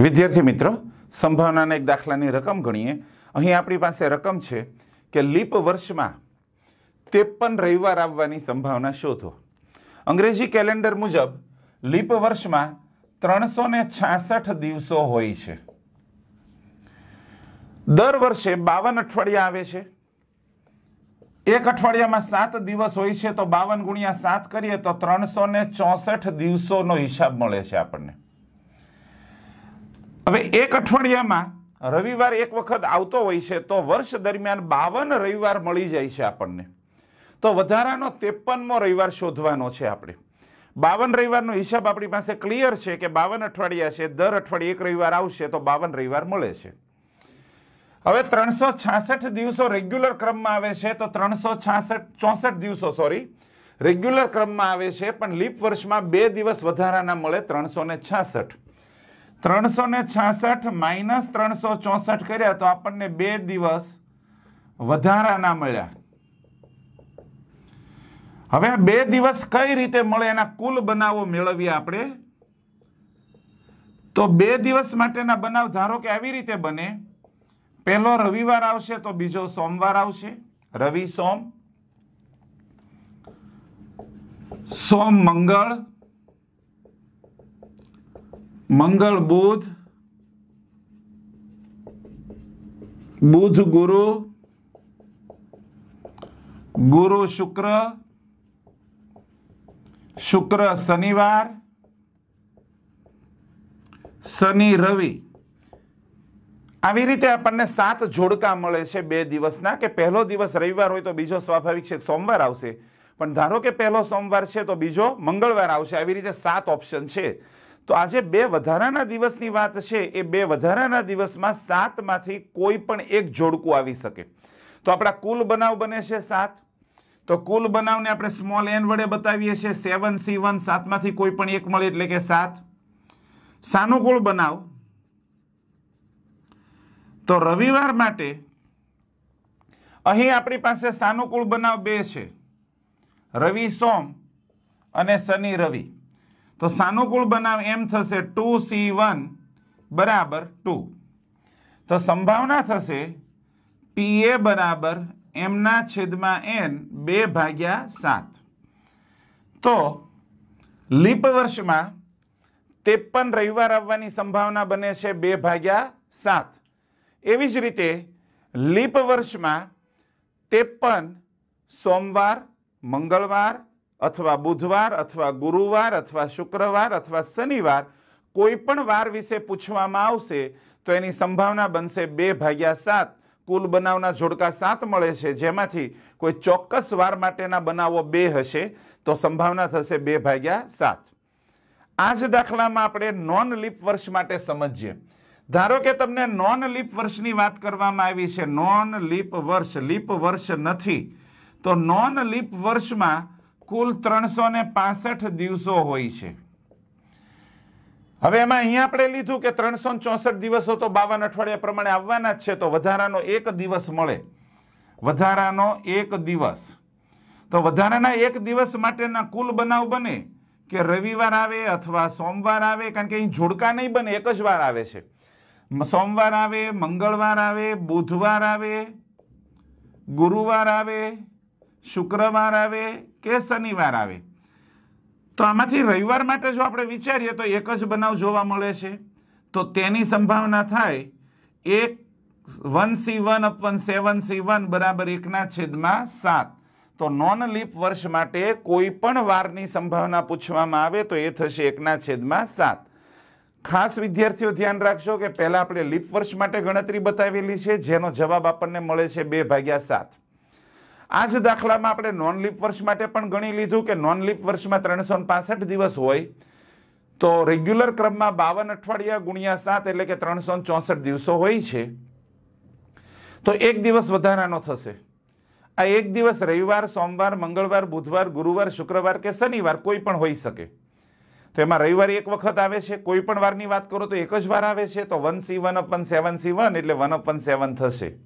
વિદ્યાર્થી મિત્ર સંભાવનાના એક દાખલાની રકમ ગણીએ અહીં આપણી પાસે રકમ છે કે લીપ વર્ષમાં ત્રેપન રવિવાર આવવાની સંભાવના શોધો અંગ્રેજી કેલેન્ડર મુજબ લીપ વર્ષમાં ત્રણસો છાસઠ દિવસો હોય છે દર વર્ષે બાવન અઠવાડિયા આવે છે એક અઠવાડિયામાં સાત દિવસ હોય છે તો બાવન ગુણ્યા સાત કરીએ તો ત્રણસો ચોસઠ દિવસોનો હિસાબ મળે છે આપણને હવે એક અઠવાડિયામાં રવિવાર એક વખત આવતો હોય છે તો વર્ષ દરમિયાન બાવન રવિવાર મળી જાય છે આપણને તો વધારાનો ત્રેપનમો રવિવાર શોધવાનો છે આપણે બાવન રવિવારનો હિસાબ આપણી પાસે ક્લિયર છે કે બાવન અઠવાડિયા છે દર અઠવાડિયે એક રવિવાર આવશે તો બાવન રવિવાર મળે છે હવે ત્રણસો છાસઠ દિવસો રેગ્યુલર ક્રમમાં આવે છે તો ત્રણસો છાસઠ ચોસઠ દિવસો સોરી રેગ્યુલર ક્રમમાં આવે છે પણ લીપ વર્ષમાં બે દિવસ વધારાના મળે ત્રણસો ને છાસઠ ત્રણસો ને છાસઠ માઇનસ ત્રણસો ચોસઠ કર્યા તો આપણને બે દિવસ વધારાના મળ્યા હવે આ બે દિવસ કઈ રીતે મળે એના કુલ બનાવો મેળવીએ આપણે તો બે દિવસ માટેના બનાવ ધારો કે આવી રીતે બને પહેલો રવિવાર આવશે તો બીજો સોમવાર આવશે રવિ સોમ સોમ મંગળ મંગળ બુધ બુધ ગુરુ ગુરુ શુક્ર શુક્ર શનિવાર શનિ રવિ આવી રીતે આપણને સાત જોડકા મળે છે બે દિવસના કે પહેલો દિવસ રવિવાર હોય તો બીજો સ્વાભાવિક છે સોમવાર આવશે પણ ધારો કે પહેલો સોમવાર છે તો બીજો મંગળવાર આવશે આવી રીતે સાત ઓપ્શન છે તો આજે બે વધારાના દિવસની વાત છે એ બે વધારાના દિવસમાં સાતમાંથી કોઈ પણ એક જોડકું આવી શકે તો આપણા કુલ બનાવ બને છે સાત તો કુલ બનાવને આપણે સ્મોલ એન વડે બતાવીએ છીએ સેવન સી વન સાતમાંથી કોઈ પણ એક મળે એટલે કે સાત સાનુકૂળ બનાવ તો રવિવાર માટે અહીં આપણી પાસે સાનુકૂળ બનાવ બે છે રવિ સોમ અને શનિ રવિ તો સાનુકૂળ બનાવ એમ થશે ટુ સી વન બરાબર ટુ તો સંભાવના થશે પી એ બરાબર એમના છેદમાં એન બે ભાગ્યા સાત તો લીપ વર્ષમાં ત્રેપન રવિવાર આવવાની સંભાવના બને છે બે ભાગ્યા સાત એવી જ રીતે લીપ વર્ષમાં ત્રેપન સોમવાર મંગળવાર અથવા બુધવાર અથવા ગુરુવાર અથવા શુક્રવાર અથવા શનિવાર કોઈ પણ વાર વિશે પૂછવામાં આવશે તો એની સંભાવના બનશે બે ભાગ્યા સાત કુલ બનાવના જોડકા સાત મળે છે જેમાંથી કોઈ ચોક્કસ વાર માટેના બનાવો બે હશે તો સંભાવના થશે બે ભાગ્યા સાત આ જ દાખલામાં આપણે નોન લીપ વર્ષ માટે સમજીએ ધારો કે તમને નોન લીપ વર્ષની વાત કરવામાં આવી છે નોન લીપ વર્ષ લીપ વર્ષ નથી તો નોન લીપ વર્ષમાં કુલ ત્રણસો ને પાસઠ દિવસો હોય છે હવે એમાં અહીંયા આપણે લીધું કે ત્રણસો ચોસઠ દિવસો તો બાવન અઠવાડિયા પ્રમાણે આવવાના જ છે તો વધારાનો એક દિવસ મળે વધારાનો એક દિવસ તો વધારાના એક દિવસ માટેના કુલ બનાવ બને કે રવિવાર આવે અથવા સોમવાર આવે કારણ કે અહીં જોડકા નહીં બને એક જ વાર આવે છે સોમવાર આવે મંગળવાર આવે બુધવાર આવે ગુરુવાર આવે શુક્રવાર આવે કે શનિવાર આવે તો આમાંથી રવિવાર માટે જો આપણે વિચારીએ તો એક જ બનાવ જોવા મળે છે તો તેની સંભાવના થાય એક one C one upon seven C one બરાબર એકના છેદમાં સાત તો નોન લીપ વર્ષ માટે કોઈ પણ વારની સંભાવના પૂછવામાં આવે તો એ થશે એકના છેદમાં સાત ખાસ વિદ્યાર્થીઓ ધ્યાન રાખજો કે પહેલાં આપણે લીપ વર્ષ માટે ગણતરી બતાવેલી છે જેનો જવાબ આપણને મળે છે બે ભાગ્યા સાત આ જ દાખલામાં આપણે નોન લીપ વર્ષ માટે પણ ગણી લીધું કે નોન લીપ વર્ષમાં ત્રણસો દિવસ હોય તો રેગ્યુલર ક્રમમાં બાવન અઠવાડિયા ગુણ્યા સાત એટલે કે ત્રણસો ચોસઠ દિવસો હોય છે તો એક દિવસ વધારાનો થશે આ એક દિવસ રવિવાર સોમવાર મંગળવાર બુધવાર ગુરુવાર શુક્રવાર કે શનિવાર કોઈ પણ હોઈ શકે તો એમાં રવિવાર એક વખત આવે છે કોઈ પણ વારની વાત કરો તો એક જ વાર આવે છે તો one C one upon seven C one એટલે વન અપન સેવન થશે